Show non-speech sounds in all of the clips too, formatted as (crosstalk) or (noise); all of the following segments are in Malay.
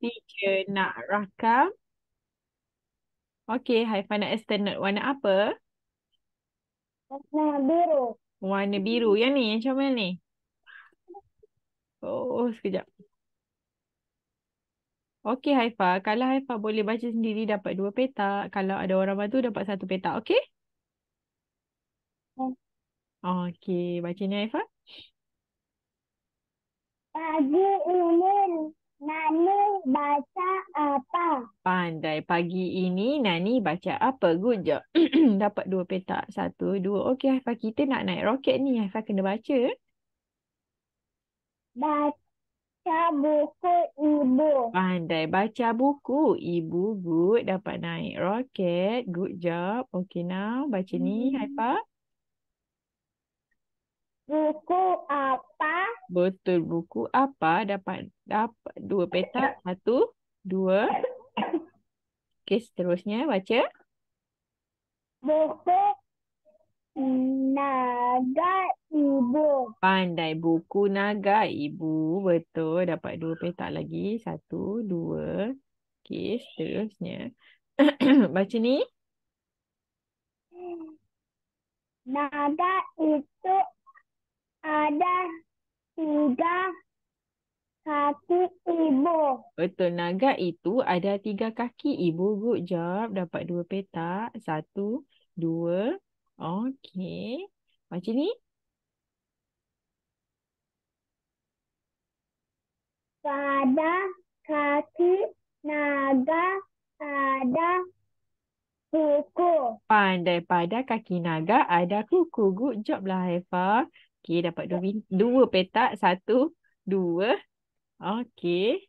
Tiga, nak rakam. okay, Haifa nak extend warna apa? Warna biru. Warna biru. Yang ni, yang comel ni? Oh, sekejap. Okay, Haifa. Kalau Haifa boleh baca sendiri, dapat dua petak. Kalau ada orang bantu, dapat satu petak. Okay. Okay, baca ni Haifa. Baju ini Nani baca apa? Pandai. Pagi ini Nani baca apa? Good job. (clears throat) Dapat dua petak. Satu, dua. Okey, Haifah. Kita nak naik roket ni. Haifah kena baca. Baca buku ibu. Pandai. Baca buku ibu. Good. Dapat naik roket. Good job. Okey, now. Baca hmm. ni, Haifah. Buku apa? Betul. Buku apa dapat, dapat dua petak. Ya. Satu, dua. Okey, seterusnya baca. Buku naga ibu. Pandai. Buku naga ibu. Betul. Dapat dua petak lagi. Satu, dua. Okey, seterusnya. (clears throat) baca ni. Naga itu tenaga kaki ibu. Betul. Naga itu ada tiga kaki ibu. Good job. Dapat dua petak. Satu, dua. Okey. Macam ni. Pada kaki naga ada kuku. Pandai pada kaki naga ada kuku. Good job lah, Haifah. Okay, dapat dua, dua petak. Satu, dua. okay.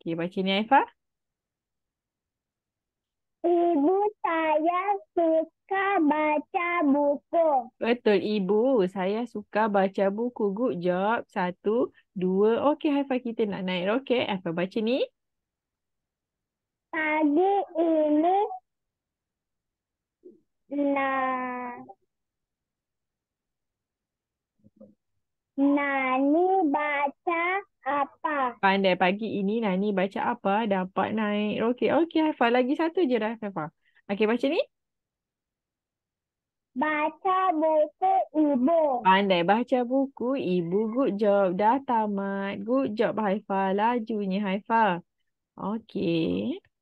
Okay, baca ni Aifa. Ibu saya suka baca buku. Betul, ibu. Saya suka baca buku. Good job. Satu, dua. okay. Haifa kita nak naik roket. Haifa baca ni. Pagi ini nak Nani baca apa? Pandai pagi ini Nani baca apa dapat naik Okey, Okey, Haifa. Lagi satu je dah, Haifa. Okey, baca ni. Baca buku ibu. Pandai baca buku ibu. Good job. Dah tamat. Good job, Haifa. Lajunya, Haifa. Okey.